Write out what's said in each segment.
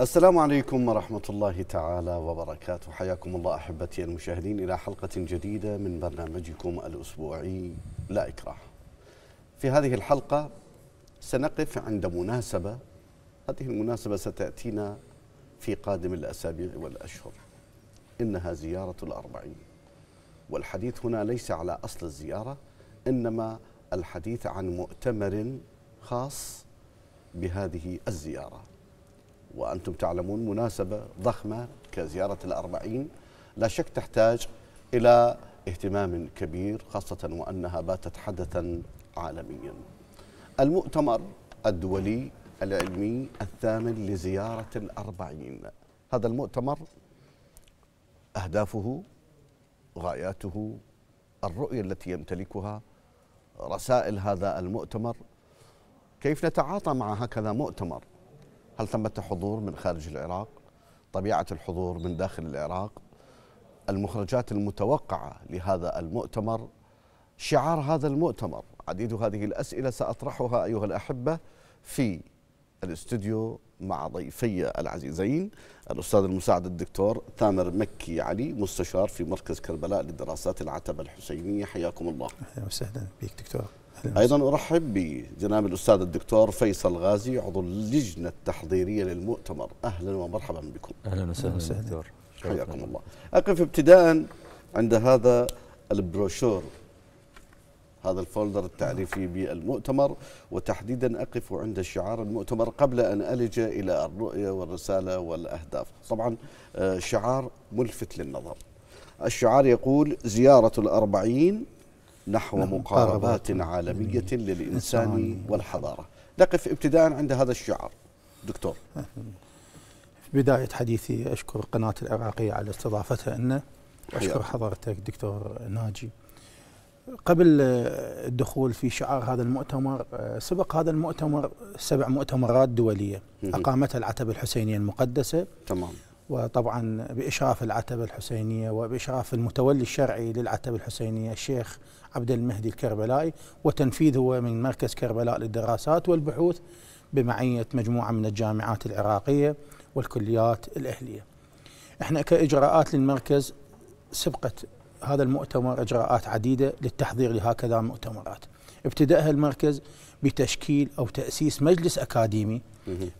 السلام عليكم ورحمة الله تعالى وبركاته حياكم الله أحبتي المشاهدين إلى حلقة جديدة من برنامجكم الأسبوعي لا إكراه في هذه الحلقة سنقف عند مناسبة هذه المناسبة ستأتينا في قادم الأسابيع والأشهر إنها زيارة الأربعين والحديث هنا ليس على أصل الزيارة إنما الحديث عن مؤتمر خاص بهذه الزيارة وأنتم تعلمون مناسبة ضخمة كزيارة الأربعين لا شك تحتاج إلى اهتمام كبير خاصة وأنها باتت حدثا عالميا المؤتمر الدولي العلمي الثامن لزيارة الأربعين هذا المؤتمر أهدافه غاياته الرؤية التي يمتلكها رسائل هذا المؤتمر كيف نتعاطى مع هكذا مؤتمر هل ثمة حضور من خارج العراق طبيعة الحضور من داخل العراق المخرجات المتوقعة لهذا المؤتمر شعار هذا المؤتمر عديد هذه الأسئلة سأطرحها أيها الأحبة في الاستوديو مع ضيفي العزيزين الأستاذ المساعد الدكتور ثامر مكي علي مستشار في مركز كربلاء للدراسات العتبة الحسينية حياكم الله أهلا وسهلا بك دكتور ايضا ارحب بجناب الاستاذ الدكتور فيصل غازي عضو اللجنه التحضيريه للمؤتمر اهلا ومرحبا بكم اهلا وسهلا دكتور حياكم الله اقف ابتداء عند هذا البروشور هذا الفولدر التعريفي بالمؤتمر وتحديدا اقف عند شعار المؤتمر قبل ان الج الى الرؤيه والرساله والاهداف طبعا آه، شعار ملفت للنظر الشعار يقول زياره الاربعين نحو نعم، مقاربات عالمية نعم. للإنسان نعم. والحضارة نقف ابتداء عند هذا الشعار دكتور في بداية حديثي أشكر قناة العراقية على استضافتها لنا أشكر حضرتك دكتور ناجي قبل الدخول في شعار هذا المؤتمر آه، سبق هذا المؤتمر سبع مؤتمرات دولية أقامتها العتبة الحسينية المقدسة تمام وطبعا بإشراف العتبة الحسينية وبإشراف المتولي الشرعي للعتبة الحسينية الشيخ عبد المهدي الكربلائي وتنفيذ هو من مركز كربلاء للدراسات والبحوث بمعية مجموعة من الجامعات العراقية والكليات الأهلية احنا كإجراءات للمركز سبقت هذا المؤتمر إجراءات عديدة للتحضير لهكذا مؤتمرات ابتدأها المركز بتشكيل أو تأسيس مجلس أكاديمي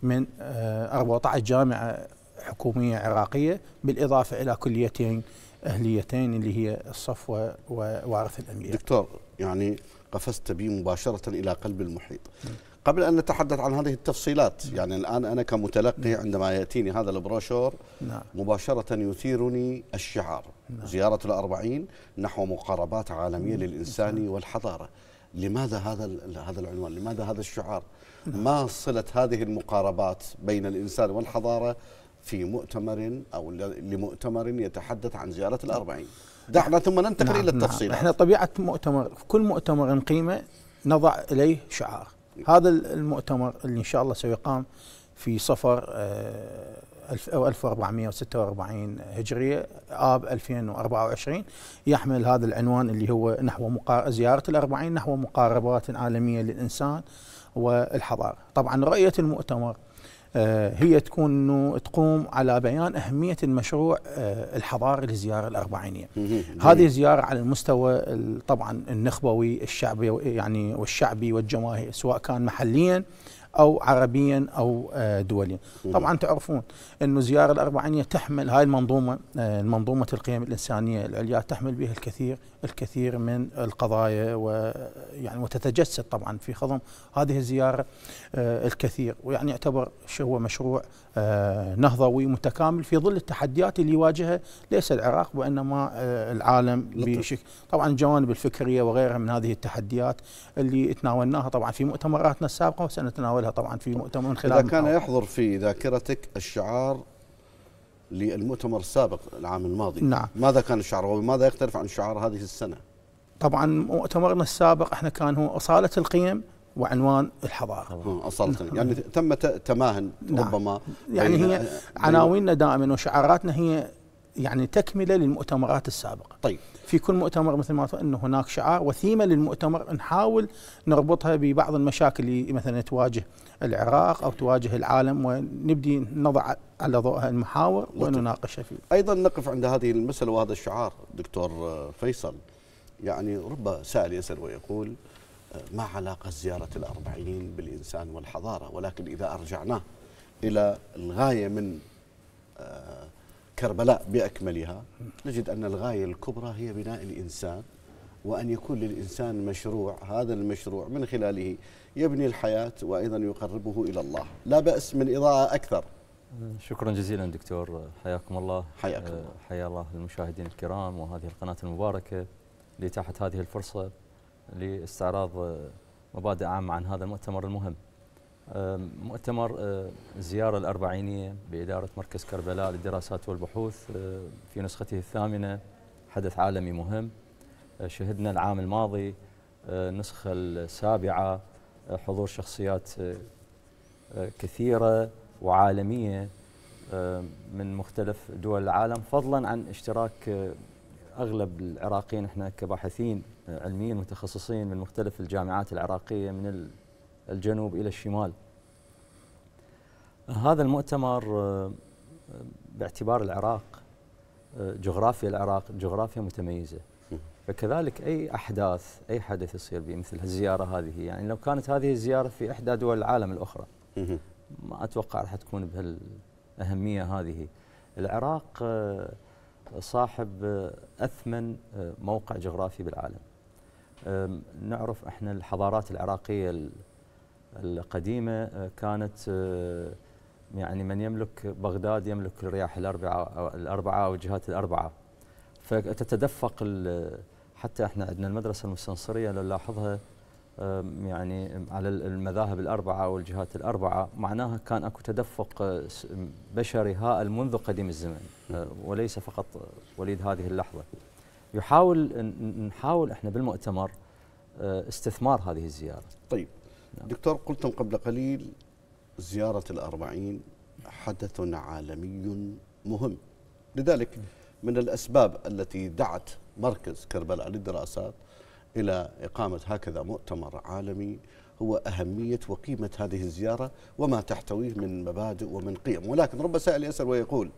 من 14 آه، جامعة حكومية عراقية بالإضافة إلى كليتين أهليتين اللي هي الصفوة ووارث الأنبياء دكتور يعني قفزت بي مباشرة إلى قلب المحيط نعم. قبل أن نتحدث عن هذه التفصيلات نعم. يعني الآن أنا كمتلقي نعم. عندما يأتيني هذا البروشور مباشرة يثيرني الشعار زيارة الأربعين نحو مقاربات عالمية للإنسان والحضارة لماذا هذا هذا العنوان لماذا هذا الشعار ما صلة هذه المقاربات بين الإنسان والحضارة في مؤتمر أو لمؤتمر يتحدث عن زيارة الأربعين دعنا ثم ننتقل نعم إلى التفصيل نعم. احنا طبيعة مؤتمر في كل مؤتمر قيمة نضع إليه شعار هذا المؤتمر اللي إن شاء الله سيقام في صفر آه، أو 1446 هجرية آب 2024 يحمل هذا العنوان اللي هو نحو مقار... زيارة الأربعين نحو مقاربات عالمية للإنسان والحضارة طبعا رؤية المؤتمر آه، هي تكون انه تقوم على بيان اهميه المشروع آه، الحضاري للزياره الاربعينيه. هذه الزياره على المستوى طبعا النخبوي الشعبي يعني والشعبي والجماهيري سواء كان محليا او عربيا او آه، دوليا طبعا تعرفون انه زياره الاربعينيه تحمل هاي المنظومه آه، منظومه القيم الانسانيه العليا تحمل بها الكثير الكثير من القضايا ويعني وتتجسد طبعا في خضم هذه الزياره آه، الكثير ويعني يعتبر هو مشروع نهضوي متكامل في ظل التحديات اللي يواجهها ليس العراق وانما العالم بشكل طبعا الجوانب الفكريه وغيرها من هذه التحديات اللي تناولناها طبعا في مؤتمراتنا السابقه وسنتناول تناولها طبعا في مؤتمر من خلال إذا كان يحضر في ذاكرتك الشعار للمؤتمر السابق العام الماضي نعم ماذا كان الشعار وماذا يختلف عن شعار هذه السنة طبعا مؤتمرنا السابق احنا كان هو أصالة القيم وعنوان الحضارة آه، أصالة نعم. يعني تم تماهن نعم. ربما يعني هي عناويننا دائما وشعاراتنا هي يعني تكمله للمؤتمرات السابقه. طيب في كل مؤتمر مثل ما انه هناك شعار وثيمه للمؤتمر نحاول نربطها ببعض المشاكل اللي مثلا تواجه العراق او تواجه العالم ونبدي نضع على ضوءها المحاور طيب. ونناقشها فيه. ايضا نقف عند هذه المساله وهذا الشعار دكتور فيصل يعني رب سائل يسال ويقول ما علاقه زياره الأربعين بالانسان والحضاره ولكن اذا ارجعناه الى الغايه من آه، كربلاء بأكملها نجد أن الغاية الكبرى هي بناء الإنسان وأن يكون للإنسان مشروع هذا المشروع من خلاله يبني الحياة وأيضا يقربه إلى الله لا بأس من إضاءة أكثر شكرا جزيلا دكتور حياكم الله حياكم آه، الله حيا الله المشاهدين الكرام وهذه القناة المباركة لإتاحة هذه الفرصة لاستعراض آه، مبادئ عامة عن هذا المؤتمر المهم مؤتمر الزيارة أه، الأربعينية بإدارة مركز كربلاء للدراسات والبحوث أه، في نسخته الثامنة حدث عالمي مهم أه، شهدنا العام الماضي النسخة السابعة حضور شخصيات كثيرة وعالمية من مختلف دول العالم فضلا عن اشتراك أغلب العراقيين احنا كباحثين علميين متخصصين من مختلف الجامعات العراقية من الجنوب إلى الشمال هذا المؤتمر آه، باعتبار العراق آه، جغرافيا العراق جغرافيا متميزة فكذلك أي أحداث أي حدث يصير به مثل الزيارة هذه يعني لو كانت هذه الزيارة في إحدى دول العالم الأخرى ما أتوقع راح تكون بهالأهمية هذه العراق آه، صاحب أثمن موقع جغرافي بالعالم نعرف احنا الحضارات العراقية القديمة آه، كانت آه، يعني من يملك بغداد يملك الرياح الأربعة الأربعة أو الجهات الأربعة فتتدفق حتى احنا عندنا المدرسة المستنصرية لو نلاحظها يعني على المذاهب الأربعة أو الجهات الأربعة معناها كان أكو تدفق آه، بشري هائل منذ قديم الزمن وليس فقط وليد هذه اللحظة يحاول نحاول احنا بالمؤتمر استثمار هذه الزيارة طيب دكتور قلتم قبل قليل زيارة الأربعين حدث عالمي مهم لذلك من الأسباب التي دعت مركز كربلاء للدراسات إلى إقامة هكذا مؤتمر عالمي هو أهمية وقيمة هذه الزيارة وما تحتويه من مبادئ ومن قيم ولكن رب سائل يسأل ويقول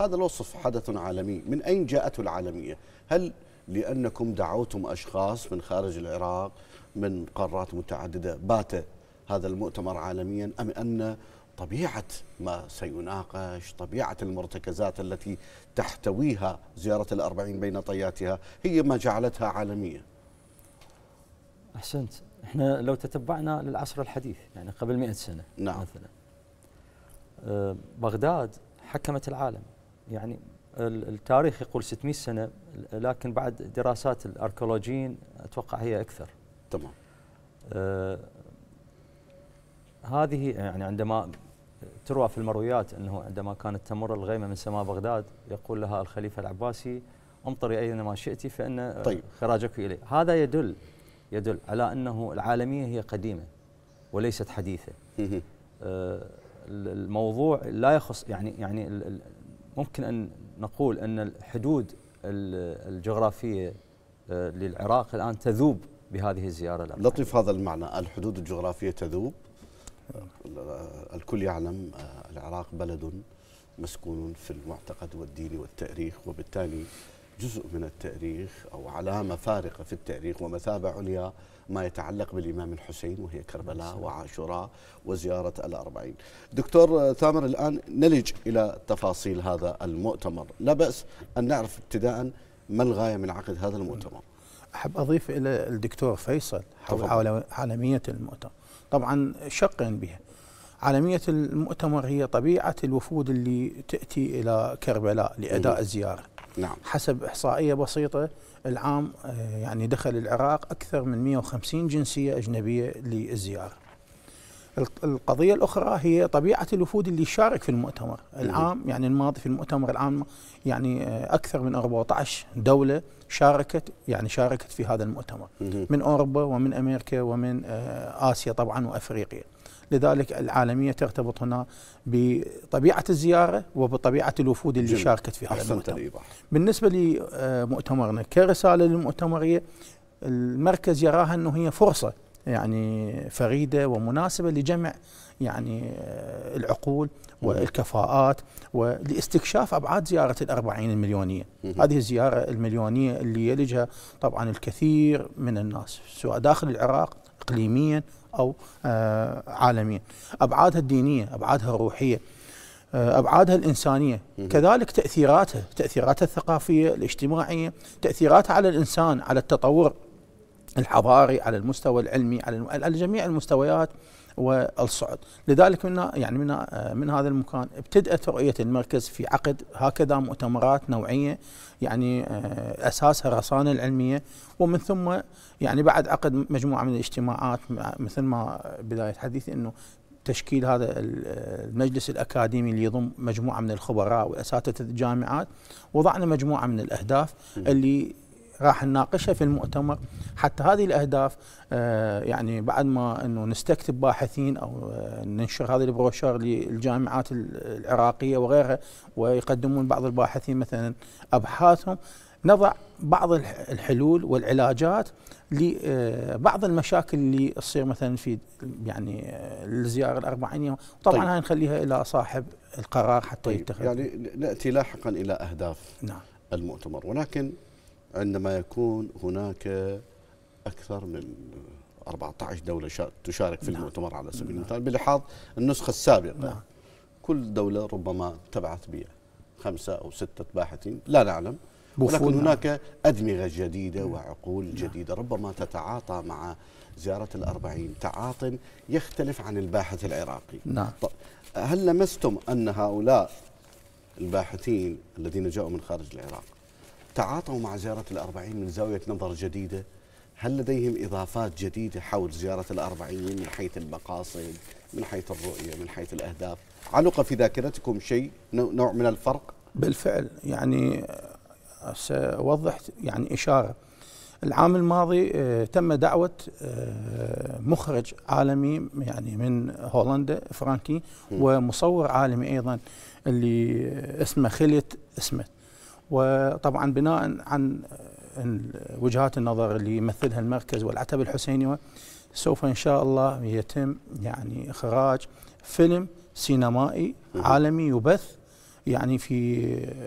هذا الوصف حدث عالمي من أين جاءته العالمية هل لأنكم دعوتم أشخاص من خارج العراق من قارات متعددة بات هذا المؤتمر عالميا أم أن طبيعة ما سيناقش طبيعة المرتكزات التي تحتويها زيارة الأربعين بين طياتها هي ما جعلتها عالمية أحسنت احنا لو تتبعنا للعصر الحديث يعني قبل مئة سنة نعم. مثلا أه، بغداد حكمت العالم يعني التاريخ يقول 600 سنه لكن بعد دراسات الاركولوجيين اتوقع هي اكثر تمام آه هذه يعني عندما تروى في المرويات انه عندما كانت تمر الغيمه من سماء بغداد يقول لها الخليفه العباسي امطري اينما شئت فان طيب. خراجك اليه، هذا يدل يدل على انه العالميه هي قديمه وليست حديثه. آه الموضوع لا يخص يعني يعني ممكن ان نقول أن الحدود الجغرافية آه، للعراق الآن تذوب بهذه الزيارة الأمريكية. لطيف هذا المعنى الحدود الجغرافية تذوب آه، الكل يعلم آه، العراق بلد مسكون في المعتقد والدين والتاريخ وبالتالي جزء من التاريخ أو علامة فارقة في التاريخ ومثابة عليا ما يتعلق بالإمام الحسين وهي كربلاء نعم. وعاشوراء وزيارة الأربعين دكتور ثامر الآن نلج إلى تفاصيل هذا المؤتمر لا بأس أن نعرف ابتداء ما الغاية من عقد هذا المؤتمر أحب أضيف إلى الدكتور فيصل حول عالمية المؤتمر طبعا شق بها عالمية المؤتمر هي طبيعة الوفود اللي تأتي إلى كربلاء لأداء الزيارة نعم. حسب إحصائية بسيطة العام آه، يعني دخل العراق أكثر من 150 جنسية أجنبية للزيارة القضية الأخرى هي طبيعة الوفود اللي شارك في المؤتمر العام يعني الماضي في المؤتمر العام يعني آه، أكثر من 14 دولة شاركت يعني شاركت في هذا المؤتمر من أوروبا ومن أمريكا ومن آه، آسيا طبعا وأفريقيا لذلك العالمية ترتبط هنا بطبيعة الزيارة وبطبيعة الوفود اللي جميل. شاركت في هذا المؤتمر بالنسبة لمؤتمرنا كرسالة للمؤتمرية المركز يراها أنه هي فرصة يعني فريدة ومناسبة لجمع يعني العقول والكفاءات ولاستكشاف أبعاد زيارة الأربعين المليونية هذه الزيارة المليونية اللي يلجها طبعا الكثير من الناس سواء داخل العراق إقليميا أو آه، عالميا أبعادها الدينية أبعادها الروحية آه، أبعادها الإنسانية كذلك تأثيراتها تأثيراتها الثقافية الاجتماعية تأثيراتها على الإنسان على التطور الحضاري على المستوى العلمي على جميع المستويات والصعد لذلك من يعني من آه، من هذا المكان ابتدات رؤيه المركز في عقد هكذا مؤتمرات نوعيه يعني آه، اساسها الرصانه العلميه ومن ثم يعني بعد عقد مجموعه من الاجتماعات مثل ما بدايه حديثي انه تشكيل هذا آه، المجلس الاكاديمي اللي يضم مجموعه من الخبراء واساتذه الجامعات وضعنا مجموعه من الاهداف اللي راح نناقشها في المؤتمر حتى هذه الاهداف آه، يعني بعد ما انه نستكتب باحثين او آه، ننشر هذه البروشور للجامعات العراقيه وغيرها ويقدمون بعض الباحثين مثلا ابحاثهم نضع بعض الحلول والعلاجات لبعض آه، المشاكل اللي تصير مثلا في يعني الزياره الاربعينيه طبعا طيب. هاي نخليها الى صاحب القرار حتى طيب يتخذ يعني ناتي لاحقا الى اهداف نعم المؤتمر ولكن عندما يكون هناك أكثر من 14 دولة تشارك في نعم. المؤتمر على سبيل نعم. المثال بلحاظ النسخة السابقة نعم. كل دولة ربما تبعث بها خمسة أو ستة باحثين لا نعلم ولكن هناك أدمغة جديدة وعقول جديدة ربما تتعاطى مع زيارة الأربعين تعاط يختلف عن الباحث العراقي نعم هل لمستم أن هؤلاء الباحثين الذين جاءوا من خارج العراق تعاطوا مع زيارة الأربعين من زاوية نظر جديدة هل لديهم إضافات جديدة حول زيارة الأربعين من حيث المقاصد من حيث الرؤية من حيث الأهداف علق في ذاكرتكم شيء نوع من الفرق بالفعل يعني آه، سأوضح يعني إشارة العام الماضي آه، تم دعوة آه، مخرج عالمي يعني من هولندا فرانكي ومصور عالمي أيضا اللي اسمه خليت اسمت وطبعا بناء عن وجهات النظر اللي يمثلها المركز والعتبة الحسيني سوف إن شاء الله يتم يعني إخراج فيلم سينمائي عالمي يبث يعني في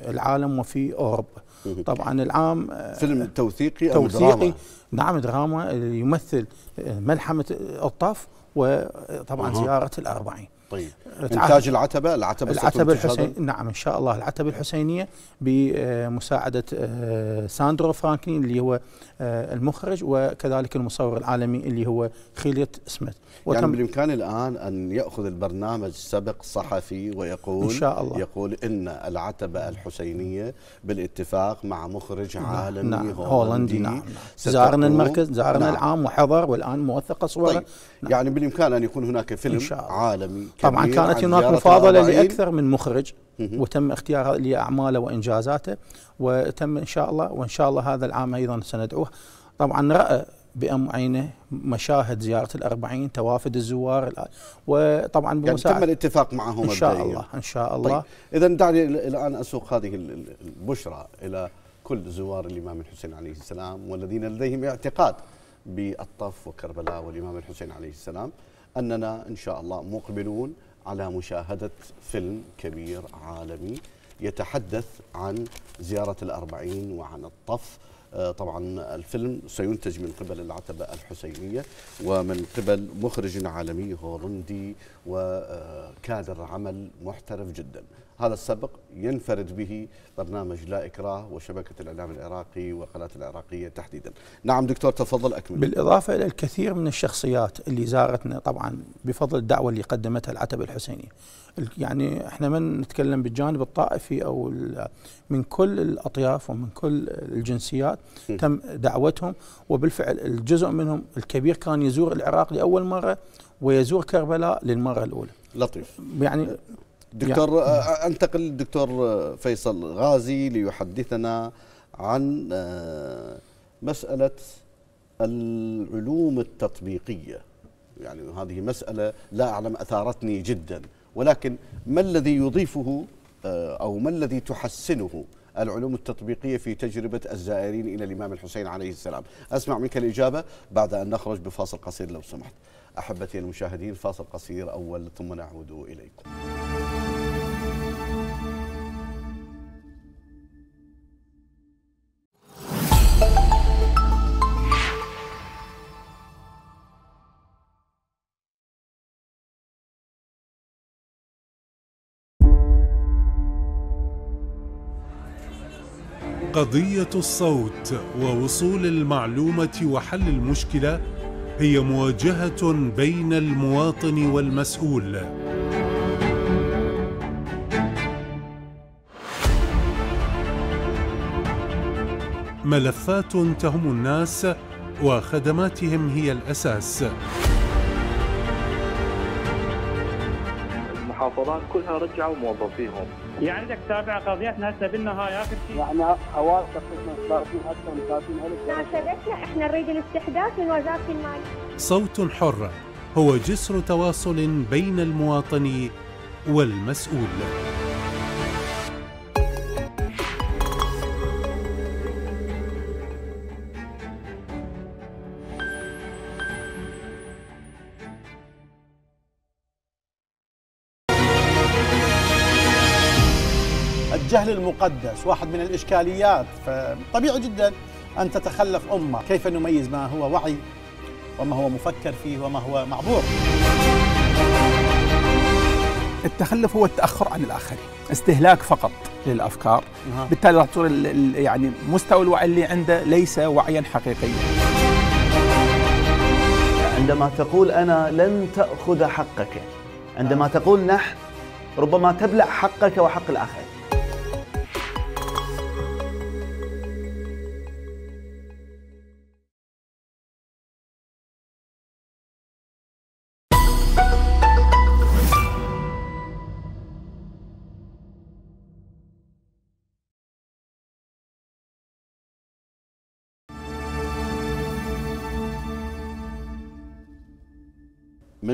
العالم وفي أوروبا طبعا العام فيلم آه، توثيقي, توثيقي أو دراما نعم دراما يمثل ملحمة الطف وطبعا زيارة الأربعين طيب انتاج العتبه العتبه العتبه الحسين نعم ان شاء الله العتبه الحسينيه بمساعده آه، ساندرو فرانكلين اللي هو آه، المخرج وكذلك المصور العالمي اللي هو خيليت سميث يعني بالامكان الان ان ياخذ البرنامج سبق صحفي ويقول إن شاء الله يقول ان العتبه الحسينيه بالاتفاق مع مخرج نعم، عالمي نعم هولندي نعم, نعم. زارنا المركز زارنا نعم العام وحضر والان موثقه صوره طيب نعم يعني بالامكان ان يكون هناك فيلم عالمي طبعا كانت هناك مفاضله لاكثر من مخرج وتم اختيار لاعماله وانجازاته وتم ان شاء الله وان شاء الله هذا العام ايضا سندعوه طبعا راى بأم عينه مشاهد زيارة الأربعين توافد الزوار وطبعا يعني بمساعدة يعني تم الاتفاق معهم إن شاء الله إن شاء الله طيب إذا دعني الآن أسوق هذه البشرى إلى كل زوار الإمام الحسين عليه السلام والذين لديهم اعتقاد بالطف وكربلاء والإمام الحسين عليه السلام أننا إن شاء الله مقبلون على مشاهدة فيلم كبير عالمي يتحدث عن زيارة الأربعين وعن الطف آه، طبعا الفيلم سينتج من قبل العتبة الحسينية ومن قبل مخرج عالمي هولندي وكادر عمل محترف جدا هذا السبق ينفرد به برنامج لا إكراه وشبكة الإعلام العراقي وقناة العراقية تحديدا نعم دكتور تفضل أكمل بالإضافة إلى الكثير من الشخصيات اللي زارتنا طبعا بفضل الدعوة اللي قدمتها العتبة الحسيني. يعني احنا من نتكلم بالجانب الطائفي أو من كل الأطياف ومن كل الجنسيات تم دعوتهم وبالفعل الجزء منهم الكبير كان يزور العراق لأول مرة ويزور كربلاء للمرة الأولى لطيف يعني دكتور يعني. انتقل للدكتور فيصل غازي ليحدثنا عن مساله العلوم التطبيقيه يعني هذه مساله لا اعلم اثارتني جدا ولكن ما الذي يضيفه او ما الذي تحسنه العلوم التطبيقيه في تجربه الزائرين الى الامام الحسين عليه السلام اسمع منك الاجابه بعد ان نخرج بفاصل قصير لو سمحت احبتي المشاهدين فاصل قصير اول ثم نعود اليكم قضية الصوت ووصول المعلومة وحل المشكلة هي مواجهة بين المواطن والمسؤول. ملفات تهم الناس وخدماتهم هي الأساس. المحافظات كلها رجعوا موظفيهم. يعني عندك تابع قضيتنا هسه بالنهايه اخر شيء. احنا حوالي تقريبا 30 اكثر من 30000 ما احنا نريد الاستحداث من وزاره المال. صوت حره هو جسر تواصل بين المواطن والمسؤول. الجهل المقدس واحد من الإشكاليات فطبيعي جدا أن تتخلف أمة كيف نميز ما هو وعي وما هو مفكر فيه وما هو معبور التخلف هو التاخر عن الاخرين استهلاك فقط للافكار بالتالي راح تصير يعني مستوى الوعي اللي عنده ليس وعيا حقيقيا عندما تقول انا لن تاخذ حقك عندما آه. تقول نحن ربما تبلع حقك وحق الاخرين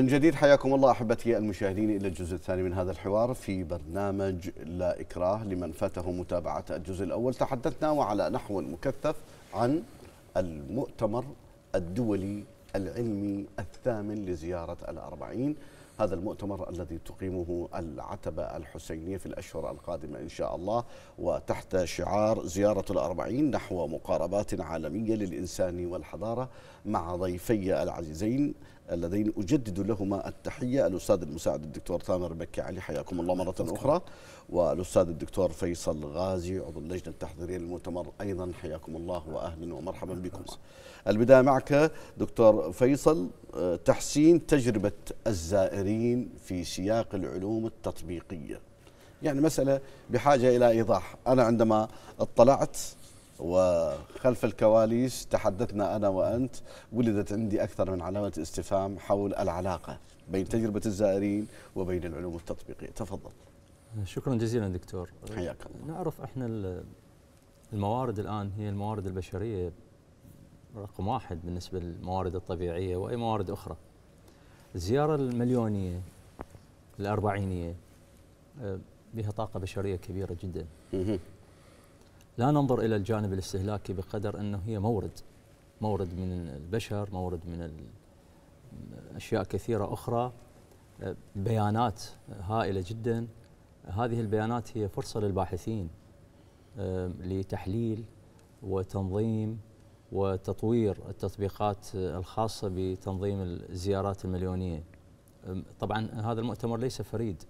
جديد حياكم الله احبتي المشاهدين الى الجزء الثاني من هذا الحوار في برنامج لا اكراه لمن فاته متابعه الجزء الاول تحدثنا وعلى نحو مكثف عن المؤتمر الدولي العلمي الثامن لزياره الأربعين هذا المؤتمر الذي تقيمه العتبة الحسينية في الأشهر القادمة إن شاء الله وتحت شعار زيارة الأربعين نحو مقاربات عالمية للإنسان والحضارة مع ضيفي العزيزين اللذين أجدد لهما التحية الأستاذ المساعد الدكتور تامر مكي علي حياكم الله مرة أخرى والأستاذ الدكتور فيصل غازي عضو اللجنة التحضيرية للمؤتمر أيضا حياكم الله وأهلا ومرحبا بكم البداية معك دكتور فيصل آه، تحسين تجربة الزائرين في سياق العلوم التطبيقية يعني مسألة بحاجة إلى إيضاح أنا عندما اطلعت وخلف الكواليس تحدثنا أنا وأنت ولدت عندي أكثر من علامة استفهام حول العلاقة بين تجربة الزائرين وبين العلوم التطبيقية تفضل شكرا جزيلا دكتور حياك الله نعرف احنا الموارد الان هي الموارد البشريه رقم واحد بالنسبه للموارد الطبيعيه واي موارد اخرى الزياره المليونيه الاربعينيه بها آه، طاقه بشريه كبيره جدا لا ننظر الى الجانب الاستهلاكي بقدر انه هي مورد مورد من البشر مورد من اشياء كثيره اخرى بيانات هائله جدا هذه البيانات هي فرصه للباحثين لتحليل وتنظيم وتطوير التطبيقات الخاصه بتنظيم الزيارات المليونيه طبعا هذا المؤتمر ليس فريد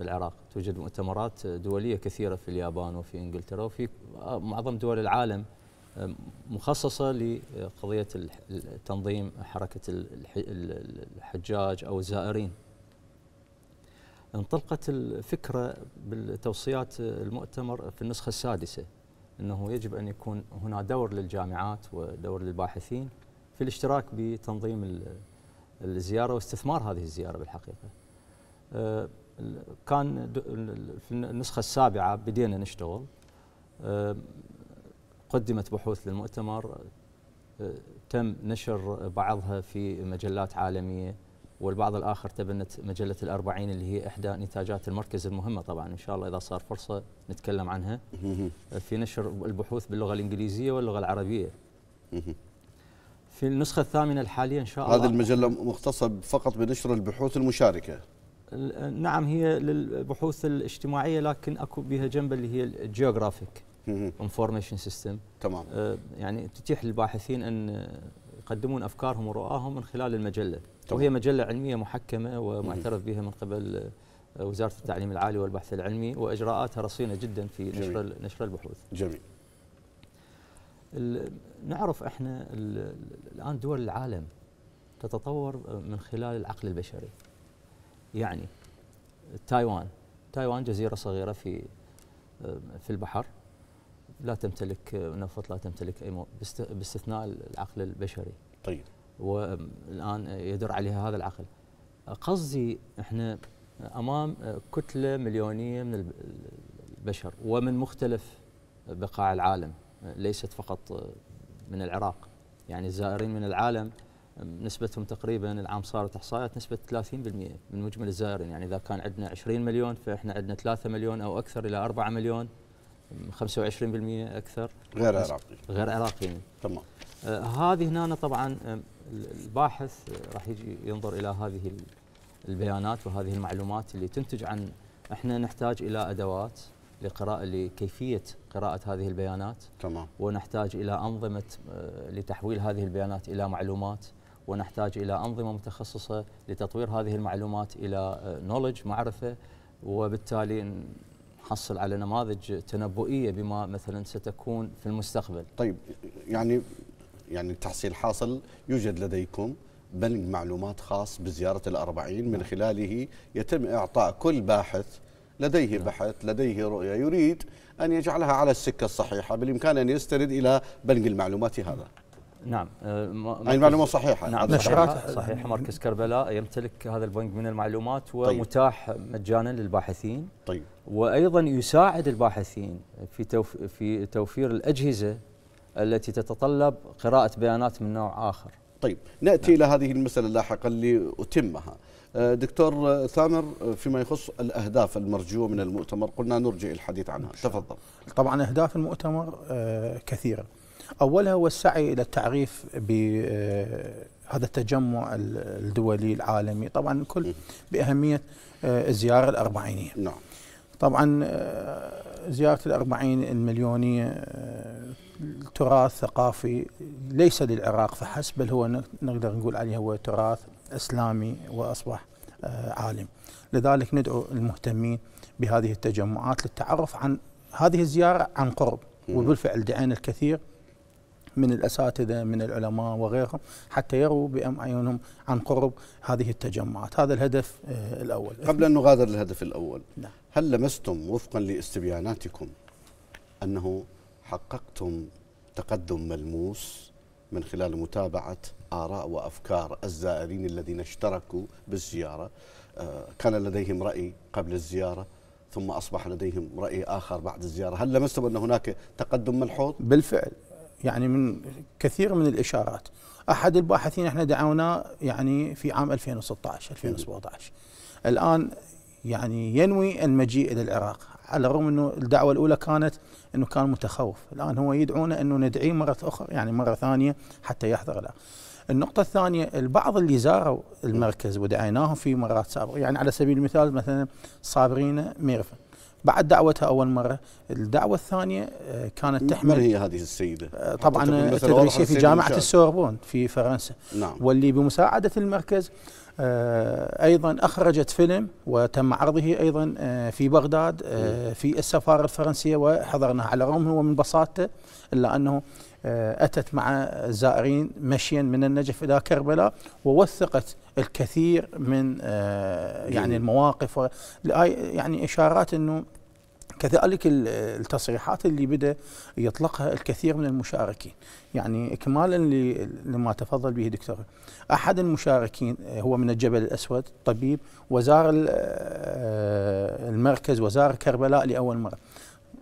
في العراق توجد مؤتمرات دولية كثيرة في اليابان وفي إنجلترا وفي آه، معظم دول العالم آه، مخصصة لقضية تنظيم حركة الحجاج أو الزائرين انطلقت الفكرة بالتوصيات المؤتمر في النسخة السادسة أنه يجب أن يكون هنا دور للجامعات ودور للباحثين في الاشتراك بتنظيم الزيارة واستثمار هذه الزيارة بالحقيقة آه، كان في النسخه السابعه بدينا نشتغل قدمت بحوث للمؤتمر أه، تم نشر بعضها في مجلات عالميه والبعض الآخر تبنت مجلة الأربعين اللي هي إحدى نتاجات المركز المهمة طبعا إن شاء الله إذا صار فرصة نتكلم عنها أه، في نشر البحوث باللغة الإنجليزية واللغة العربية في النسخة الثامنة الحالية إن شاء الله هذه المجلة مختصة فقط بنشر البحوث المشاركة نعم هي للبحوث الاجتماعيه لكن اكو بها جنب اللي هي الجيوغرافيك انفورميشن سيستم تمام آه، يعني تتيح للباحثين ان يقدمون افكارهم ورؤاهم من خلال المجله طبعا. وهي مجله علميه محكمه ومعترف بها من قبل آه، وزاره التعليم العالي والبحث العلمي واجراءاتها رصينه جدا في نشر نشر البحوث جميل نعرف احنا الان دول العالم تتطور آه، من خلال العقل البشري يعني تايوان تايوان جزيرة صغيرة في في البحر لا تمتلك نفط لا تمتلك أي باستثناء العقل البشري طيب والآن يدر عليها هذا العقل قصدي احنا أمام كتلة مليونية من البشر ومن مختلف بقاع العالم ليست فقط من العراق يعني الزائرين من العالم نسبتهم تقريبا العام صارت احصائيات نسبه 30% من مجمل الزائرين يعني اذا كان عندنا 20 مليون فاحنا عندنا 3 مليون او اكثر الى 4 مليون 25% اكثر غير عراقي غير عراقي تمام آه هذه هنا طبعا آه، الباحث آه، راح يجي ينظر الى هذه البيانات وهذه المعلومات اللي تنتج عن احنا نحتاج الى ادوات لقراءة لكيفية قراءة هذه البيانات تمام ونحتاج إلى أنظمة آه، لتحويل هذه البيانات إلى معلومات ونحتاج إلى أنظمة متخصصة لتطوير هذه المعلومات إلى نولج آه، معرفة وبالتالي نحصل على نماذج تنبؤية بما مثلا ستكون في المستقبل طيب يعني يعني التحصيل حاصل يوجد لديكم بنك معلومات خاص بزيارة الأربعين من نعم. خلاله يتم إعطاء كل باحث لديه نعم. بحث لديه رؤية يريد أن يجعلها على السكة الصحيحة بالإمكان أن يستند إلى بنك المعلومات هذا نعم هاي آه، المعلومه صحيحه نعم صحيحه صحيح مركز كربلاء يمتلك هذا البنك من المعلومات ومتاح طيب. مجانا للباحثين طيب وايضا يساعد الباحثين في توف في توفير الاجهزه التي تتطلب قراءه بيانات من نوع اخر طيب ناتي نعم. الى هذه المساله لاحقا لاتمها آه، دكتور ثامر فيما يخص الاهداف المرجوه من المؤتمر قلنا نرجع الحديث عنها تفضل طبعا اهداف المؤتمر آه، كثيره أولها هو السعي إلى التعريف بهذا آه، التجمع الدولي العالمي طبعا الكل بأهمية الزيارة آه، الأربعينية نعم طبعا آه، زيارة الأربعين المليونية تراث ثقافي ليس للعراق فحسب بل هو نقدر نقول عليه هو تراث إسلامي وأصبح عالم لذلك ندعو المهتمين بهذه التجمعات للتعرف عن هذه الزيارة عن قرب وبالفعل دعينا الكثير من الأساتذة من العلماء وغيرهم حتى يروا بأم أعينهم عن قرب هذه التجمعات هذا الهدف آه، الأول قبل أن نغادر الهدف الأول نعم. هل لمستم وفقا لاستبياناتكم أنه حققتم تقدم ملموس من خلال متابعة آراء وأفكار الزائرين الذين اشتركوا بالزيارة آه، كان لديهم رأي قبل الزيارة ثم أصبح لديهم رأي آخر بعد الزيارة هل لمستم أن هناك تقدم ملحوظ؟ بالفعل يعني من كثير من الاشارات احد الباحثين احنا دعوناه يعني في عام 2016 2017 الان يعني ينوي المجيء الى العراق على الرغم انه الدعوه الاولى كانت انه كان متخوف الان هو يدعونا انه ندعيه مره اخرى يعني مره ثانيه حتى يحضر له النقطة الثانية البعض اللي زاروا المركز ودعيناهم في مرات سابقة يعني على سبيل المثال مثلا صابرين ميرفن بعد دعوتها اول مره، الدعوه الثانيه آه، كانت تحمل من هي هذه السيده؟ آه، طبعا التدريسيه آه، في جامعه السوربون في فرنسا نعم واللي بمساعده المركز ايضا اخرجت فيلم وتم عرضه ايضا في بغداد في السفاره الفرنسيه وحضرناه على الرغم هو من بساطته الا انه آه، أتت مع زائرين مشيا من النجف إلى كربلاء ووثقت الكثير من آه، يعني المواقف يعني إشارات أنه كذلك التصريحات اللي بدا يطلقها الكثير من المشاركين يعني اكمالا لما تفضل به دكتور احد المشاركين هو من الجبل الاسود طبيب وزار آه، المركز وزار كربلاء لاول مره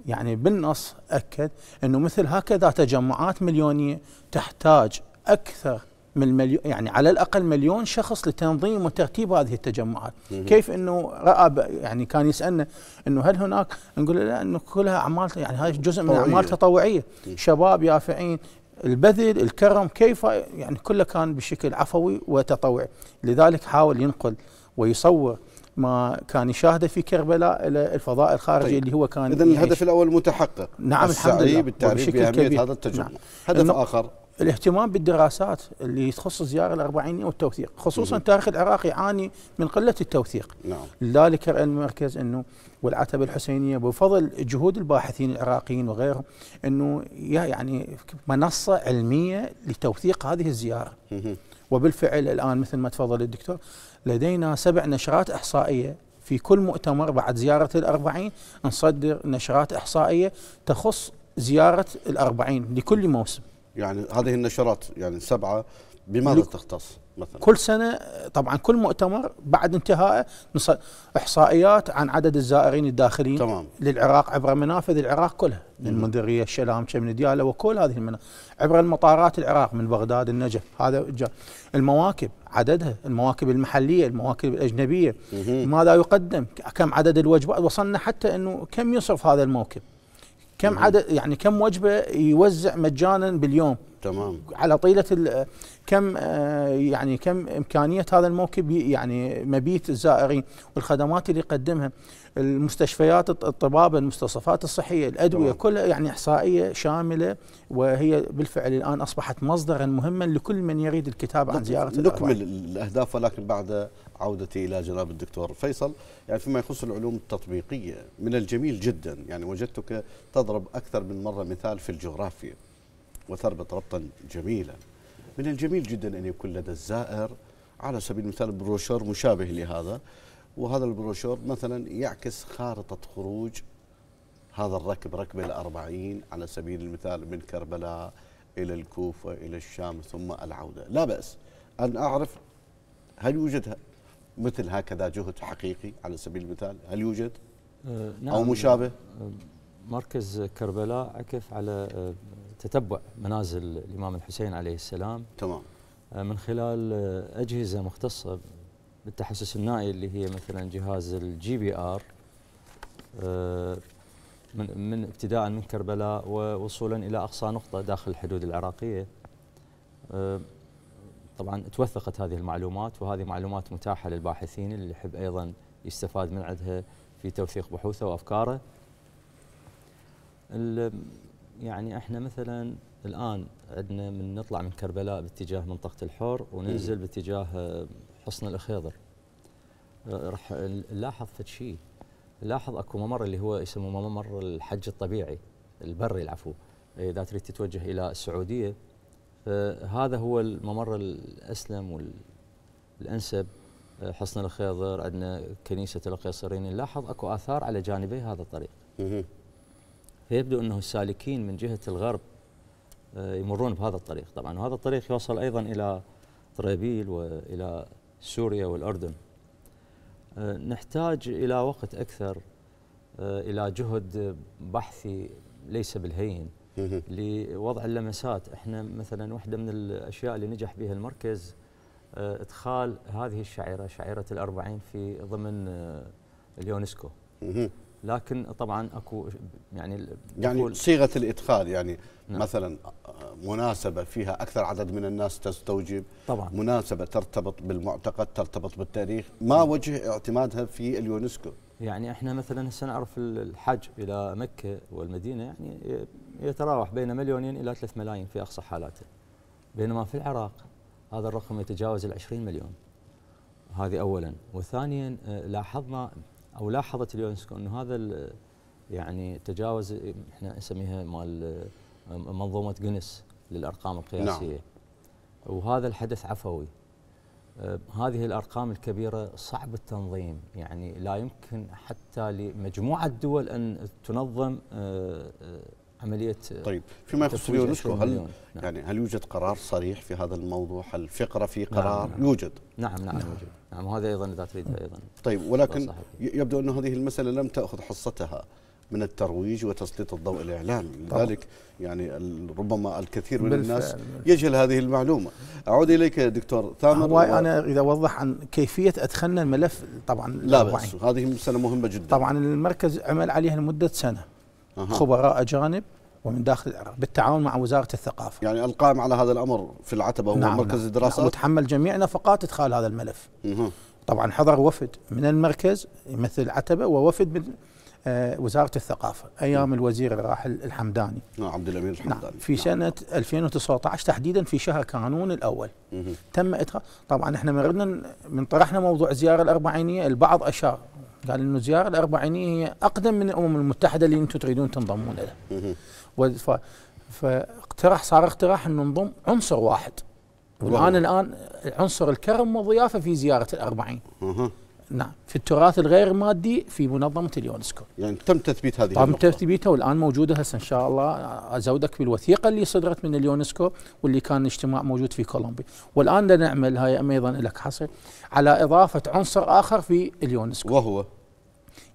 يعني بالنص أكد أنه مثل هكذا تجمعات مليونية تحتاج أكثر من مليون يعني على الاقل مليون شخص لتنظيم وترتيب هذه التجمعات، مم. كيف انه راى يعني كان يسالنا انه هل هناك نقول له لا انه كلها اعمال يعني هاي جزء من اعمال تطوعيه، شباب يافعين البذل الكرم كيف يعني كله كان بشكل عفوي وتطوعي، لذلك حاول ينقل ويصور ما كان يشاهده في كربلاء الى الفضاء الخارجي طيب. اللي هو كان اذا الهدف الاول متحقق نعم الحمد لله بالتعريف باهميه هذا التجمع نعم. هدف اخر الاهتمام بالدراسات اللي تخص الزياره الاربعينيه والتوثيق خصوصا مم. تاريخ العراق يعاني من قله التوثيق نعم. لذلك راى المركز انه والعتبه الحسينيه بفضل جهود الباحثين العراقيين وغيرهم انه يعني منصه علميه لتوثيق هذه الزياره مم. وبالفعل الان مثل ما تفضل الدكتور لدينا سبع نشرات إحصائية في كل مؤتمر بعد زيارة الأربعين نصدر نشرات إحصائية تخص زيارة الأربعين لكل موسم يعني هذه النشرات يعني سبعة بماذا تختص؟ مثلا كل سنه طبعا كل مؤتمر بعد انتهائه احصائيات عن عدد الزائرين الداخلين تمام. للعراق عبر منافذ العراق كلها من المنذريه الشلام من دياله وكل هذه المناطق عبر المطارات العراق من بغداد النجف هذا المواكب عددها المواكب المحليه المواكب الاجنبيه ماذا يقدم كم عدد الوجبات وصلنا حتى انه كم يصرف هذا الموكب كم عدد يعني كم وجبه يوزع مجانا باليوم تمام على طيله كم آه، يعني كم امكانيه هذا الموكب يعني مبيت الزائرين والخدمات اللي يقدمها المستشفيات الطبابه المستوصفات الصحيه الادويه طبعا. كلها يعني احصائيه شامله وهي بالفعل الان اصبحت مصدرا مهما لكل من يريد الكتاب عن زياره نكمل الأرواح. الاهداف ولكن بعد عودتي الى جناب الدكتور فيصل يعني فيما يخص العلوم التطبيقيه من الجميل جدا يعني وجدتك تضرب اكثر من مره مثال في الجغرافيا وتربط ربطا جميلا من الجميل جدا أن يكون لدى الزائر على سبيل المثال بروشور مشابه لهذا وهذا البروشور مثلا يعكس خارطة خروج هذا الركب ركب الأربعين على سبيل المثال من كربلاء إلى الكوفة إلى الشام ثم العودة لا بأس أن أعرف هل يوجد مثل هكذا جهد حقيقي على سبيل المثال هل يوجد أه، أو نعم، مشابه أه، مركز كربلاء عكف على أه، تتبع منازل الإمام الحسين عليه السلام تمام آه، من خلال آه، أجهزة مختصة بالتحسس النائي اللي هي مثلا جهاز الجي بي آر آه، من من ابتداء من كربلاء ووصولا الى اقصى نقطه داخل الحدود العراقيه. طبعا توثقت هذه المعلومات وهذه معلومات متاحه للباحثين اللي يحب ايضا يستفاد من عندها في توثيق بحوثه وافكاره. يعني احنا مثلا الان عندنا من نطلع من كربلاء باتجاه منطقه الحور وننزل باتجاه حصن الاخيضر أه، راح نلاحظ شيء لاحظ اكو ممر اللي هو يسموه ممر الحج الطبيعي البري العفو اذا تريد تتوجه الى السعوديه فهذا هو الممر الاسلم والانسب أه، حصن الخيضر عندنا كنيسه القيصرين نلاحظ اكو اثار على جانبي هذا الطريق. فيبدو أنه السالكين من جهة الغرب آه، يمرون بهذا الطريق طبعا وهذا الطريق يوصل أيضا إلى طريبيل وإلى سوريا والأردن آه، نحتاج إلى وقت أكثر آه، إلى جهد بحثي ليس بالهين لوضع اللمسات احنا مثلا واحدة من الأشياء اللي نجح بها المركز ادخال هذه الشعيره شعيره الأربعين في ضمن اليونسكو لكن طبعا اكو يعني يعني صيغه الادخال يعني نعم. مثلا آه، مناسبه فيها اكثر عدد من الناس تستوجب طبعا مناسبه ترتبط بالمعتقد ترتبط بالتاريخ ما نعم. وجه اعتمادها في اليونسكو يعني احنا مثلا هسه نعرف الحج الى مكه والمدينه يعني يتراوح بين مليونين الى 3 ملايين في اقصى حالاته بينما في العراق هذا الرقم يتجاوز ال 20 مليون هذه اولا وثانيا آه، لاحظنا او لاحظت اليونسكو انه هذا يعني تجاوز احنا نسميها مال منظومه جنس للارقام القياسيه نعم. وهذا الحدث عفوي أه، هذه الارقام الكبيره صعب التنظيم يعني لا يمكن حتى لمجموعه دول ان تنظم أه، أه، عمليه طيب فيما يخص اليونسكو هل نعم. يعني هل يوجد قرار صريح في هذا الموضوع؟ هل فقره في نعم، قرار؟ نعم يوجد نعم نعم, نعم يوجد نعم وهذا ايضا اذا تريد ايضا طيب ولكن يبدو ان هذه المساله لم تاخذ حصتها من الترويج وتسليط الضوء الاعلامي لذلك يعني ربما الكثير من بالفعل الناس يجهل هذه المعلومه اعود اليك يا دكتور ثامر انا اذا اوضح عن كيفيه ادخلنا الملف طبعا لا بس هذه مساله مهمه جدا طبعا المركز عمل عليها لمده سنه أه. خبراء أجانب ومن داخل العراق بالتعاون مع وزارة الثقافة يعني القائم على هذا الأمر في العتبة هو نعم, نعم. مركز نعم الدراسات نعم متحمل جميع نفقات إدخال هذا الملف أه. طبعا حضر وفد من المركز يمثل العتبة ووفد من آه، وزارة الثقافة أيام نعم. الوزير الراحل الحمداني نعم عبد الأمير نعم، الحمداني نعم في نعم. سنة 2019 تحديدا في شهر كانون الأول تم إدخال طبعا احنا مردنا من طرحنا موضوع الزيارة الأربعينية البعض أشار قال انه الزياره الاربعينيه هي اقدم من الامم المتحده اللي انتم تريدون تنضمون لها. فاقترح صار اقتراح انه نضم عنصر واحد والان الان عنصر الكرم والضيافه في زياره الاربعين. نعم في التراث الغير مادي في منظمه اليونسكو يعني تم تثبيت هذه تم النقطة. تثبيتها والان موجوده هسه ان شاء الله ازودك بالوثيقه اللي صدرت من اليونسكو واللي كان اجتماع موجود في كولومبيا والان نعمل هاي ايضا لك حصر على اضافه عنصر اخر في اليونسكو وهو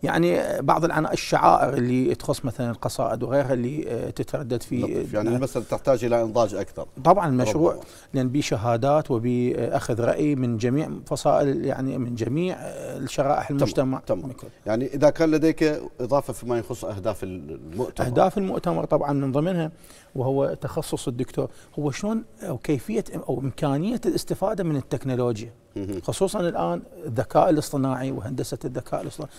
يعني بعض الشعائر اللي تخص مثلا القصائد وغيرها اللي آه، تتردد في يعني المسألة تحتاج إلى إنضاج أكثر طبعا المشروع لأن به شهادات وبأخذ رأي من جميع فصائل يعني من جميع آه، شرائح المجتمع تم. تم. يعني إذا كان لديك إضافة فيما يخص أهداف المؤتمر أهداف المؤتمر طبعا من ضمنها وهو تخصص الدكتور هو شلون أو كيفية أو إمكانية الاستفادة من التكنولوجيا خصوصا الان الذكاء الاصطناعي وهندسه الذكاء الاصطناعي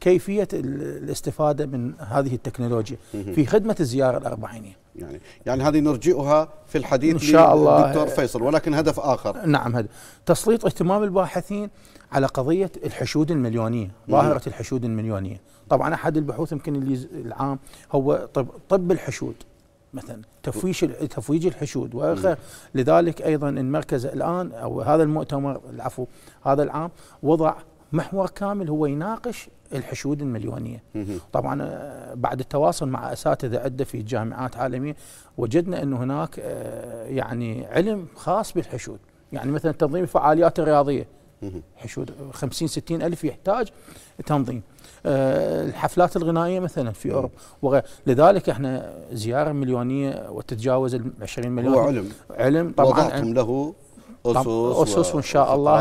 كيفيه الاستفاده من هذه التكنولوجيا في خدمه الزياره الاربعينيه يعني يعني هذه نرجئها في الحديث ان شاء الله دكتور فيصل ولكن هدف اخر نعم هدف تسليط اهتمام الباحثين على قضيه الحشود المليونيه ظاهره الحشود المليونيه طبعا احد البحوث يمكن اللي العام هو طب, طب الحشود مثلا تفويش تفويج الحشود وغير لذلك ايضا المركز الان او هذا المؤتمر العفو هذا العام وضع محور كامل هو يناقش الحشود المليونيه. طبعا آه، بعد التواصل مع اساتذه عده في جامعات عالميه وجدنا انه هناك آه، يعني علم خاص بالحشود، يعني مثلا تنظيم الفعاليات الرياضيه. حشود 50 60 الف يحتاج تنظيم. آه، الحفلات الغنائيه مثلا في اوروبا وغير لذلك احنا زياره مليونيه وتتجاوز ال 20 مليون هو علم علم طبعا وضعتم له اسس اسس وان شاء الله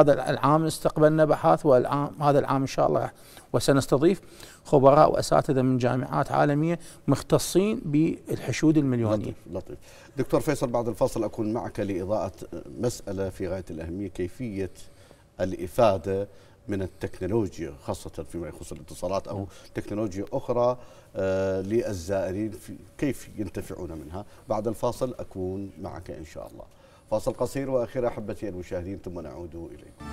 هذا العام استقبلنا بحث والعام هذا العام ان شاء الله وسنستضيف خبراء واساتذه من جامعات عالميه مختصين بالحشود المليونيه. لطيف لطيف. دكتور فيصل بعد الفاصل اكون معك لاضاءه مساله في غايه الاهميه كيفيه الافاده من التكنولوجيا خاصة فيما يخص الاتصالات أو تكنولوجيا أخرى آه، للزائرين كيف ينتفعون منها بعد الفاصل أكون معك إن شاء الله فاصل قصير وأخير أحبتي المشاهدين ثم نعود إليكم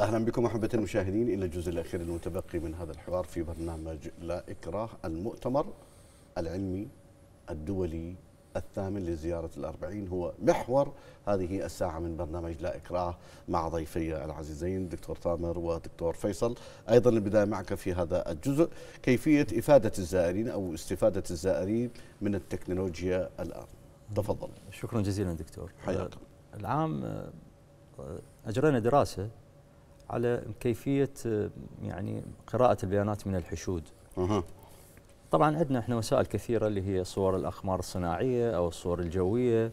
اهلا بكم احبتي المشاهدين الى الجزء الاخير المتبقي من هذا الحوار في برنامج لا اكراه المؤتمر العلمي الدولي الثامن لزيارة الأربعين هو محور هذه الساعة من برنامج لا إكراه مع ضيفي العزيزين دكتور تامر ودكتور فيصل أيضا البداية معك في هذا الجزء كيفية إفادة الزائرين أو استفادة الزائرين من التكنولوجيا الآن تفضل شكرا جزيلا دكتور حياك العام أجرينا دراسة على كيفية يعني قراءة البيانات من الحشود طبعا عندنا احنا وسائل كثيره اللي هي صور الاقمار الصناعيه او الصور الجويه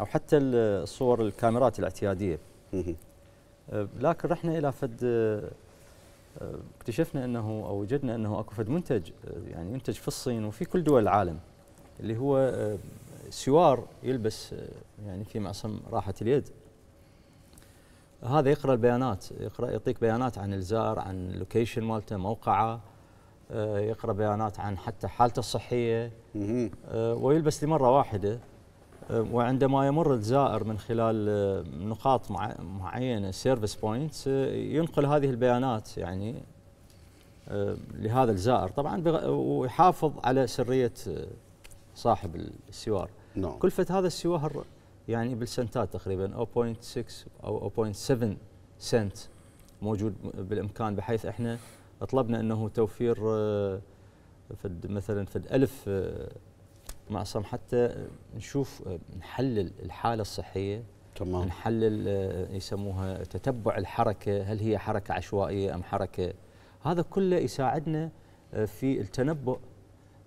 او حتى الصور الكاميرات الاعتياديه أه، لكن رحنا الى فد أه، أه، اكتشفنا انه او وجدنا انه اكو فد منتج يعني ينتج في الصين وفي كل دول العالم اللي هو سوار يلبس يعني في معصم راحه اليد هذا يقرا البيانات يقرا يعطيك بيانات عن الزار عن اللوكيشن مالته موقعه آه، يقرا بيانات عن حتى حالته الصحيه آه، ويلبس لمره واحده آه، وعندما يمر الزائر من خلال نقاط معينه سيرفيس بوينتس ينقل هذه البيانات يعني لهذا الزائر طبعا ويحافظ على سريه صاحب السوار نعم. كلفه هذا السوار يعني بالسنتات تقريبا 0.6 او 0.7 سنت موجود بالامكان بحيث احنا طلبنا أنه توفير آه، فد مثلا فد ألف آه، معصم حتى نشوف آه، نحلل الحالة الصحية تمام نحلل يسموها تتبع الحركة هل هي حركة عشوائية أم حركة هذا كله يساعدنا في التنبؤ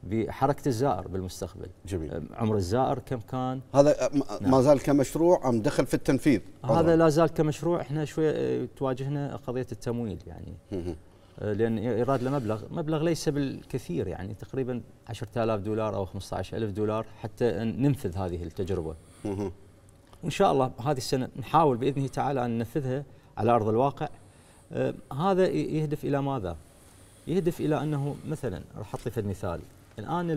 بحركه الزائر بالمستقبل جميل عمر الزائر كم كان هذا نعم. ما زال كمشروع ام دخل في التنفيذ هذا لا زال كمشروع احنا شويه تواجهنا قضيه التمويل يعني آه، لان ايراد له مبلغ مبلغ ليس بالكثير يعني تقريبا 10000 دولار او 15000 دولار حتى ننفذ هذه التجربه وان شاء الله هذه السنه نحاول باذنه تعالى ان ننفذها على ارض الواقع آه هذا يهدف الى ماذا يهدف الى انه مثلا راح اعطي في مثال الان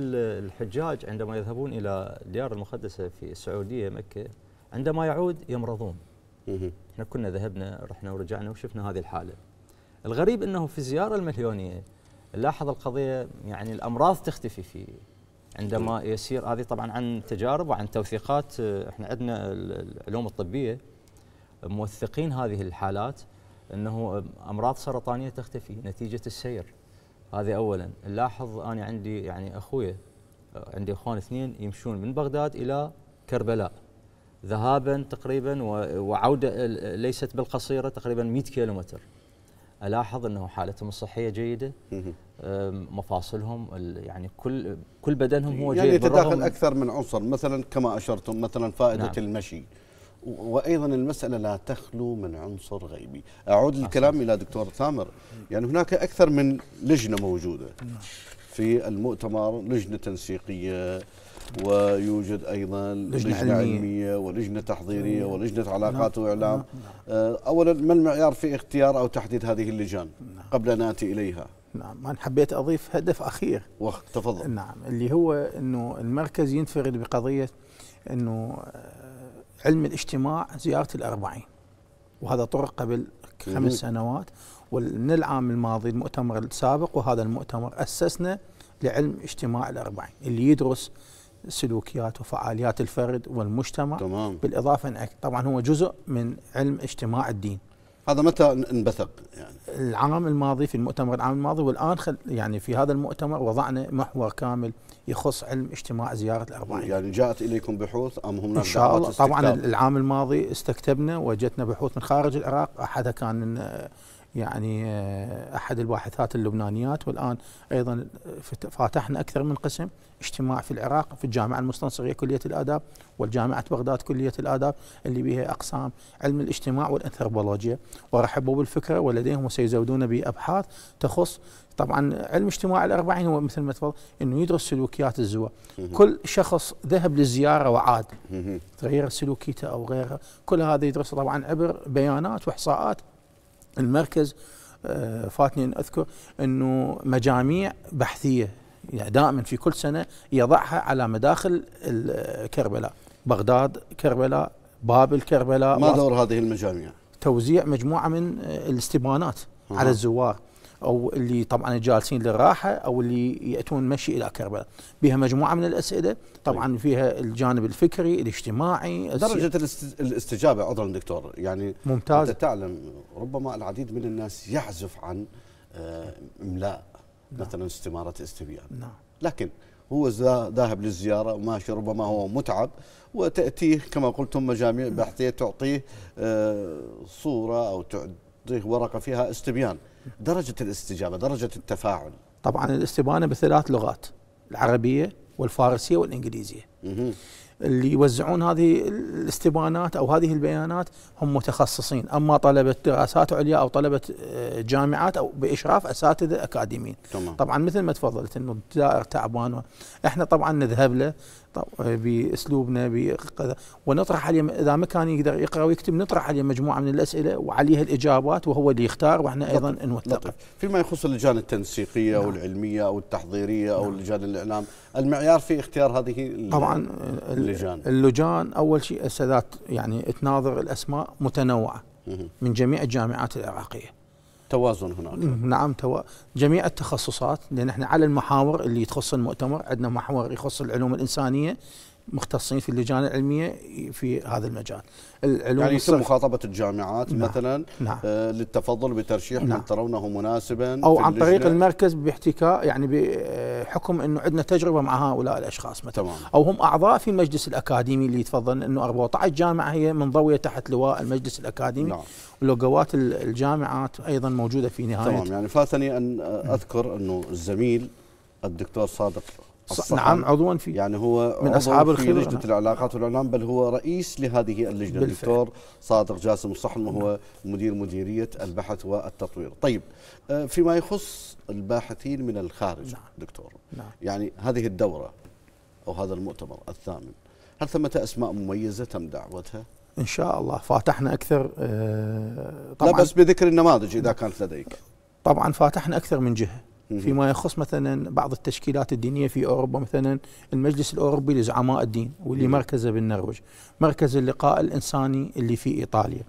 الحجاج عندما يذهبون الى الديار المقدسه في السعوديه مكه عندما يعود يمرضون احنا كنا ذهبنا رحنا ورجعنا وشفنا هذه الحاله الغريب انه في الزياره المليونيه نلاحظ القضيه يعني الامراض تختفي في عندما يسير هذه طبعا عن تجارب وعن توثيقات آه، احنا عندنا العلوم الطبيه موثقين هذه الحالات انه امراض سرطانيه تختفي نتيجه السير هذه اولا نلاحظ انا عندي يعني اخويا آه، عندي اخوان اثنين يمشون من بغداد الى كربلاء ذهابا تقريبا وعوده ليست بالقصيره تقريبا 100 كيلومتر الاحظ انه حالتهم الصحيه جيده مفاصلهم يعني كل كل بدنهم هو جيد يعني جيد يتداخل اكثر من عنصر مثلا كما اشرتم مثلا فائده نعم. المشي وايضا المساله لا تخلو من عنصر غيبي اعود الكلام الى دكتور ثامر يعني هناك اكثر من لجنه موجوده نعم. في المؤتمر لجنه تنسيقيه ويوجد ايضا لجنه, لجنة علمية, علميه ولجنه تحضيريه نعم. ولجنه علاقات نعم واعلام نعم آه، اولا ما المعيار في اختيار او تحديد هذه اللجان نعم قبل ان اتي اليها نعم انا حبيت اضيف هدف اخير تفضل نعم اللي هو انه المركز ينفرد بقضيه انه آه، علم الاجتماع زياره الأربعين وهذا طرق قبل خمس سنوات ومن العام الماضي المؤتمر السابق وهذا المؤتمر أسسنا لعلم اجتماع الأربعين اللي يدرس سلوكيات وفعاليات الفرد والمجتمع تمام. بالإضافة أن طبعا هو جزء من علم اجتماع الدين هذا متى انبثق يعني؟ العام الماضي في المؤتمر العام الماضي والآن خل يعني في هذا المؤتمر وضعنا محور كامل يخص علم اجتماع زيارة الأربعين يعني جاءت إليكم بحوث أم هم إن شاء الله طبعا العام الماضي استكتبنا وجدنا بحوث من خارج العراق أحدها كان يعني آه، احد الباحثات اللبنانيات والان ايضا فاتحنا اكثر من قسم اجتماع في العراق في الجامعه المستنصريه كليه الاداب والجامعه بغداد كليه الاداب اللي بها اقسام علم الاجتماع والانثروبولوجيا ورحبوا بالفكره ولديهم وسيزودون بابحاث تخص طبعا علم اجتماع الأربعين هو مثل ما تفضل انه يدرس سلوكيات الزوار كل شخص ذهب للزياره وعاد تغير سلوكيته او غيره كل هذا يدرس طبعا عبر بيانات واحصاءات المركز آه، فاتني ان اذكر انه مجاميع بحثيه يعني دائما في كل سنه يضعها على مداخل آه، كربلاء بغداد كربلاء بابل كربلاء ما دور هذه المجاميع؟ توزيع مجموعه من آه، الاستبانات على الزوار او اللي طبعا جالسين للراحه او اللي ياتون مشي الى كربلاء بها مجموعه من الاسئله طبعا طيب. فيها الجانب الفكري الاجتماعي درجه السي... الاستجابه عذرا دكتور يعني ممتاز انت تعلم ربما العديد من الناس يعزف عن آه، املاء نعم. مثلا استماره استبيان نعم. لكن هو ذاهب للزيارة وماشي ربما هو متعب وتأتيه كما قلتم مجاميع نعم. بحثية تعطيه آه، صورة أو تعطيه ورقة فيها استبيان درجة الاستجابة درجة التفاعل طبعا الاستبانة بثلاث لغات العربية والفارسية والإنجليزية اللي يوزعون هذه الاستبانات أو هذه البيانات هم متخصصين أما طلبة دراسات عليا أو طلبة آه، جامعات أو بإشراف أساتذة أكاديميين طبعا مثل ما تفضلت أنه الجزائر تعبان احنا طبعا نذهب له آه، باسلوبنا بكذا ونطرح عليه اذا ما كان يقدر يقرا ويكتب نطرح عليه مجموعه من الاسئله وعليها الاجابات وهو اللي يختار واحنا ايضا نوثقه. فيما يخص اللجان التنسيقيه نعم. او العلميه او التحضيريه نعم. او لجان الاعلام، المعيار في اختيار هذه طبعا اللجان اللجان اول شيء السادات يعني تناظر الاسماء متنوعه من جميع الجامعات العراقيه. توازن هناك نعم توا جميع التخصصات لان احنا على المحاور اللي تخص المؤتمر عندنا محور يخص العلوم الانسانيه مختصين في اللجان العلميه في هذا المجال العلوم يعني يتم مخاطبه الجامعات نعم. مثلا نعم. آه للتفضل بترشيح نعم. من ترونه مناسبا او عن طريق المركز باحتكاء يعني بحكم آه، انه عندنا تجربه مع هؤلاء الاشخاص مثلا تمام. او هم اعضاء في المجلس الاكاديمي اللي يتفضل انه 14 جامعه هي منضويه تحت لواء المجلس الاكاديمي نعم. ولوجوات الجامعات ايضا موجوده في نهايه تمام يعني فاتني ان اذكر انه الزميل الدكتور صادق نعم عضوا فيه يعني هو من أصحاب الخبرة لجنة نعم. العلاقات والإعلام بل هو رئيس لهذه اللجنة بالفعل. الدكتور صادق جاسم الصحن وهو مدير مديرية البحث والتطوير طيب آه، فيما يخص الباحثين من الخارج نعم. دكتور نعم. يعني هذه الدورة أو هذا المؤتمر الثامن هل ثمة أسماء مميزة تم دعوتها؟ ان شاء الله فاتحنا اكثر آه، طبعا لا بس بذكر النماذج اذا كانت لديك طبعا فاتحنا اكثر من جهه فيما يخص مثلا بعض التشكيلات الدينيه في اوروبا مثلا المجلس الاوروبي لزعماء الدين واللي مركزه بالنرويج، مركز اللقاء الانساني اللي في ايطاليا.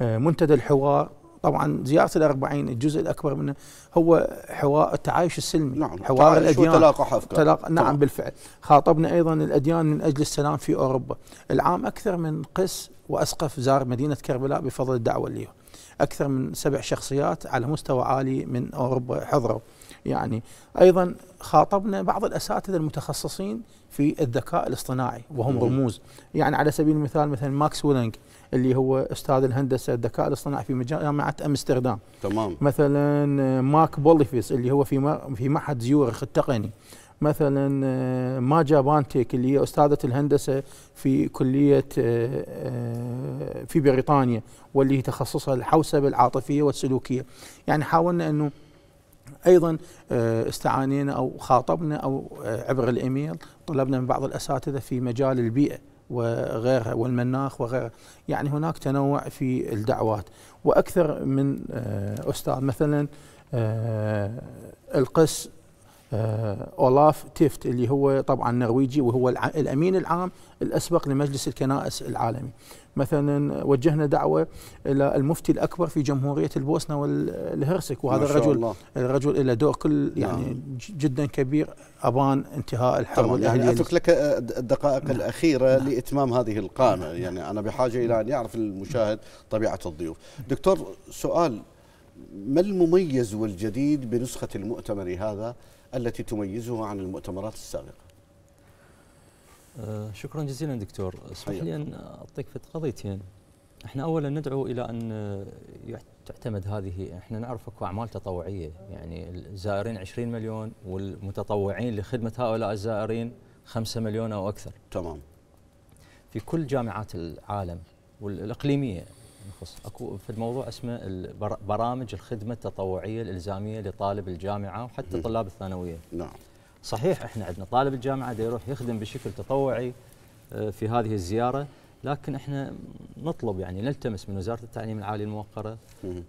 آه، منتدى الحوار طبعا زياره الأربعين الجزء الاكبر منه هو حوار التعايش السلمي نعم حوار الاديان تلاقح افكار تلاق... نعم طبعا. بالفعل خاطبنا ايضا الاديان من اجل السلام في اوروبا العام اكثر من قس واسقف زار مدينه كربلاء بفضل الدعوه اللي اكثر من سبع شخصيات على مستوى عالي من اوروبا حضروا يعني أيضا خاطبنا بعض الأساتذة المتخصصين في الذكاء الاصطناعي وهم رموز يعني على سبيل المثال مثلا ماكس ويلنج اللي هو استاذ الهندسه الذكاء الاصطناعي في جامعه امستردام تمام مثلا ماك بوليفيس اللي هو في في معهد زيورخ التقني مثلا ماجا بانتيك اللي هي استاذه الهندسه في كليه آه، آه، في بريطانيا واللي هي تخصصها الحوسبه العاطفيه والسلوكيه يعني حاولنا انه ايضا آه، استعانينا او خاطبنا او آه، عبر الايميل طلبنا من بعض الاساتذه في مجال البيئه وغيرها والمناخ وغيرها يعني هناك تنوع في الدعوات واكثر من آه، استاذ مثلا القس اولاف تيفت اللي هو طبعا نرويجي وهو الامين العام الاسبق لمجلس الكنائس العالمي مثلا وجهنا دعوه الى المفتي الاكبر في جمهوريه البوسنه والهرسك وهذا الرجل الله. الرجل له دور كل نعم. يعني نعم. جدا كبير ابان انتهاء الحرب يعني الاهليه يعني اترك لك الدقائق آه، نعم. الاخيره نعم. لاتمام هذه القامه نعم. يعني انا بحاجه الى ان يعرف المشاهد طبيعه الضيوف دكتور سؤال ما المميز والجديد بنسخه المؤتمر هذا التي تميزه عن المؤتمرات السابقه آه، شكرا جزيلا دكتور اسمح آه، لي ان اعطيك في قضيتين احنا اولا ندعو الى ان آه، تعتمد هذه احنا نعرف اكو اعمال تطوعيه يعني الزائرين 20 مليون والمتطوعين لخدمه هؤلاء الزائرين 5 مليون او اكثر تمام في كل جامعات العالم والاقليميه نخص اكو في الموضوع اسمه برامج الخدمه التطوعيه الالزاميه لطالب الجامعه وحتى طلاب الثانويه نعم صحيح احنا عندنا طالب الجامعه دا يروح يخدم بشكل تطوعي آه، في هذه الزياره لكن احنا نطلب يعني نلتمس من وزاره التعليم العالي الموقره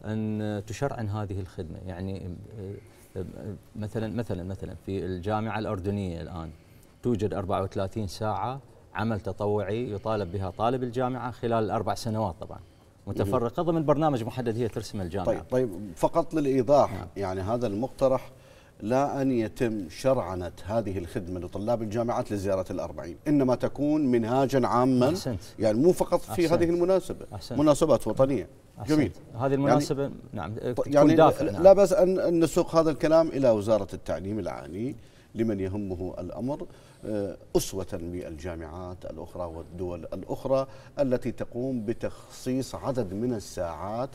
ان تشرعن هذه الخدمه يعني آه، آه، مثلا مثلا مثلا في الجامعه الاردنيه الان توجد 34 ساعه عمل تطوعي يطالب بها طالب الجامعه خلال الاربع سنوات طبعا متفرقه ضمن برنامج محدد هي ترسمه الجامعه. طيب طيب فقط للايضاح نعم. يعني هذا المقترح لا أن يتم شرعنة هذه الخدمة لطلاب الجامعات لزيارة الأربعين إنما تكون منهاجا عاما أحسنت. يعني مو فقط في أحسنت. هذه المناسبة أحسنت. مناسبات وطنية أحسنت. جميل هذه يعني المناسبة يعني نعم يعني دافع نعم. لا بأس أن نسوق هذا الكلام إلى وزارة التعليم العالي لمن يهمه الأمر آه، أسوة بالجامعات الأخرى والدول الأخرى التي تقوم بتخصيص عدد من الساعات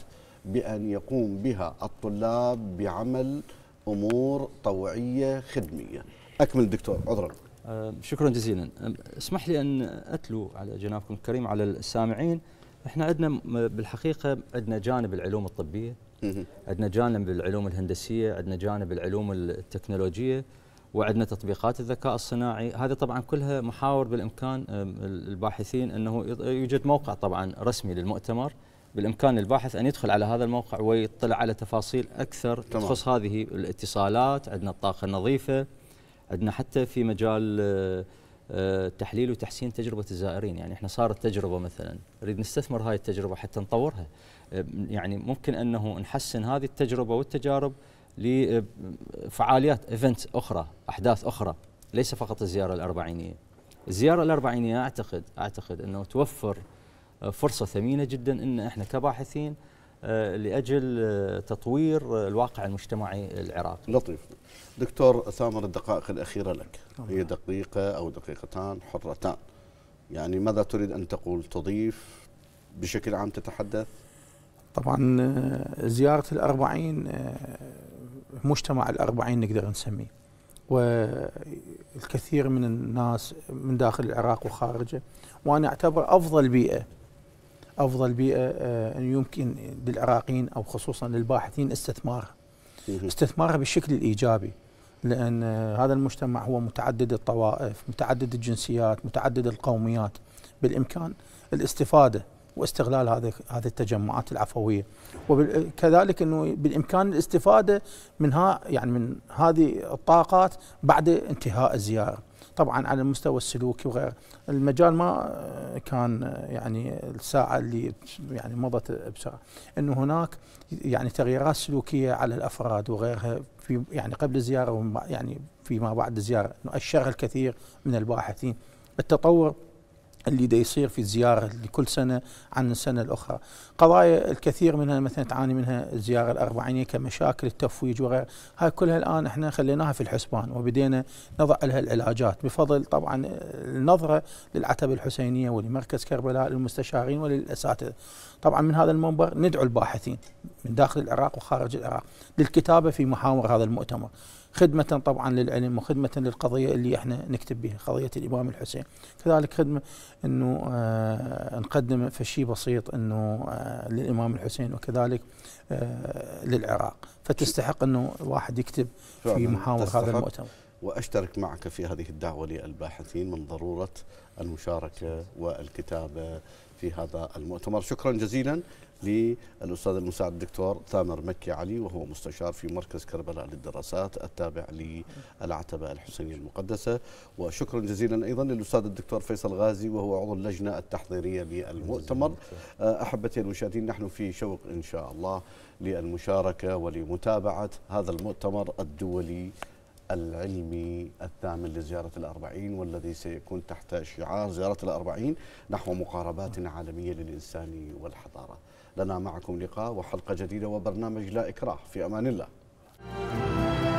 بأن يقوم بها الطلاب بعمل امور طوعيه خدميه اكمل دكتور عذرا أه، شكرا جزيلا اسمح لي ان اتلو على جنابكم الكريم على السامعين احنا عندنا بالحقيقه عندنا جانب العلوم الطبيه عندنا جانب العلوم الهندسيه عندنا جانب العلوم التكنولوجيه وعندنا تطبيقات الذكاء الصناعي هذه طبعا كلها محاور بالامكان الباحثين انه يوجد موقع طبعا رسمي للمؤتمر بالامكان الباحث ان يدخل على هذا الموقع ويطلع على تفاصيل اكثر تمام. تخص هذه الاتصالات، عندنا الطاقه النظيفه، عندنا حتى في مجال آه، آه، تحليل وتحسين تجربه الزائرين، يعني احنا صارت تجربه مثلا، نريد نستثمر هاي التجربه حتى نطورها. آه، يعني ممكن انه نحسن هذه التجربه والتجارب لفعاليات ايفنتس اخرى، احداث اخرى، ليس فقط الزياره الاربعينيه. الزياره الاربعينيه اعتقد اعتقد انه توفر آه، فرصه ثمينه جدا ان احنا كباحثين آه، لاجل آه، تطوير الواقع المجتمعي العراقي. لطيف. دكتور ثامر الدقائق الاخيره لك طبعا. هي دقيقه او دقيقتان حرتان. يعني ماذا تريد ان تقول تضيف بشكل عام تتحدث؟ طبعا زياره الأربعين مجتمع الأربعين نقدر نسميه. والكثير من الناس من داخل العراق وخارجه وانا اعتبر افضل بيئه افضل بيئه آه، يمكن للعراقيين او خصوصا للباحثين استثمارها استثمارها بالشكل الايجابي لان آه، هذا المجتمع هو متعدد الطوائف متعدد الجنسيات متعدد القوميات بالامكان الاستفاده واستغلال هذه هذه التجمعات العفويه وكذلك انه بالامكان الاستفاده منها يعني من هذه الطاقات بعد انتهاء الزياره طبعا على المستوى السلوكي وغيره المجال ما كان يعني الساعه اللي يعني مضت بسرعه انه هناك يعني تغييرات سلوكيه على الافراد وغيرها في يعني قبل الزياره يعني فيما بعد الزياره أشرها الكثير من الباحثين التطور اللي دا يصير في الزيارة لكل سنة عن السنة الأخرى قضايا الكثير منها مثلا تعاني منها الزياره الاربعينيه كمشاكل التفويج وغيره، هاي كلها الان احنا خليناها في الحسبان وبدينا نضع لها العلاجات بفضل طبعا النظره للعتبه الحسينيه ولمركز كربلاء للمستشارين وللاساتذه. طبعا من هذا المنبر ندعو الباحثين من داخل العراق وخارج العراق للكتابه في محاور هذا المؤتمر. خدمة طبعا للعلم وخدمة للقضية اللي احنا نكتب بها قضية الإمام الحسين كذلك خدمة انه آه نقدم فشي بسيط انه آه للامام الحسين وكذلك آه، للعراق فتستحق انه واحد يكتب في محاور هذا المؤتمر واشترك معك في هذه الدعوه للباحثين من ضروره المشاركه والكتابه في هذا المؤتمر شكرا جزيلا للأستاذ المساعد الدكتور ثامر مكي علي وهو مستشار في مركز كربلاء للدراسات التابع للعتبة الحسينية المقدسة وشكرا جزيلا أيضا للأستاذ الدكتور فيصل غازي وهو عضو اللجنة التحضيرية للمؤتمر أحبتي المشاهدين نحن في شوق إن شاء الله للمشاركة ولمتابعة هذا المؤتمر الدولي العلمي الثامن لزيارة الأربعين والذي سيكون تحت شعار زيارة الأربعين نحو مقاربات عالمية للإنسان والحضارة لنا معكم لقاء وحلقة جديدة وبرنامج لا إكراه في أمان الله